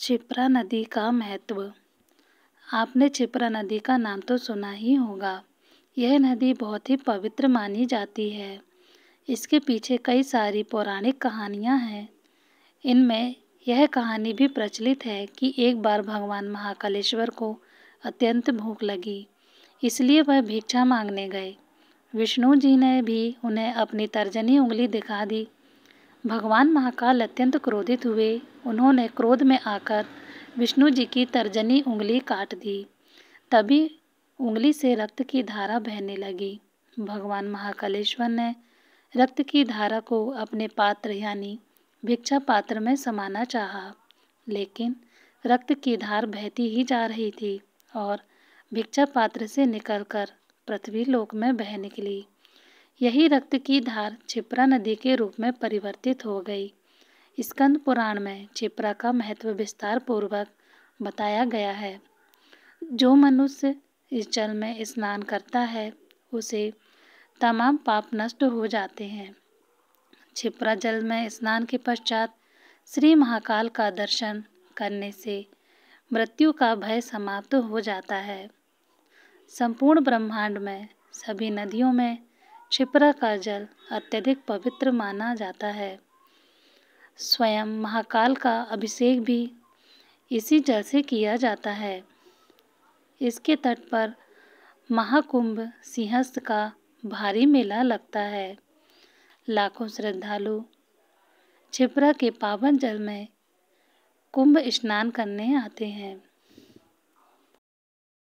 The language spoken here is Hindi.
छिपरा नदी का महत्व आपने छिपरा नदी का नाम तो सुना ही होगा यह नदी बहुत ही पवित्र मानी जाती है इसके पीछे कई सारी पौराणिक कहानियाँ हैं इनमें यह कहानी भी प्रचलित है कि एक बार भगवान महाकालेश्वर को अत्यंत भूख लगी इसलिए वह भिक्षा मांगने गए विष्णु जी ने भी उन्हें अपनी तर्जनी उंगली दिखा दी भगवान महाकाल अत्यंत क्रोधित हुए उन्होंने क्रोध में आकर विष्णु जी की तर्जनी उंगली काट दी तभी उंगली से रक्त की धारा बहने लगी भगवान महाकालेश्वर ने रक्त की धारा को अपने पात्र यानी भिक्षा पात्र में समाना चाहा लेकिन रक्त की धार बहती ही जा रही थी और भिक्षा पात्र से निकलकर पृथ्वी लोक में बह निकली यही रक्त की धार छिप्रा नदी के रूप में परिवर्तित हो गई स्कंद पुराण में छिप्रा का महत्व विस्तार पूर्वक बताया गया है जो मनुष्य इस जल में स्नान करता है उसे तमाम पाप नष्ट हो जाते हैं छिप्रा जल में स्नान के पश्चात श्री महाकाल का दर्शन करने से मृत्यु का भय समाप्त हो जाता है संपूर्ण ब्रह्मांड में सभी नदियों में क्षिप्रा का जल अत्यधिक पवित्र माना जाता है स्वयं महाकाल का अभिषेक भी इसी जल से किया जाता है इसके तट पर महाकुंभ सिंहस्थ का भारी मेला लगता है लाखों श्रद्धालु छिपरा के पावन जल में कुंभ स्नान करने आते हैं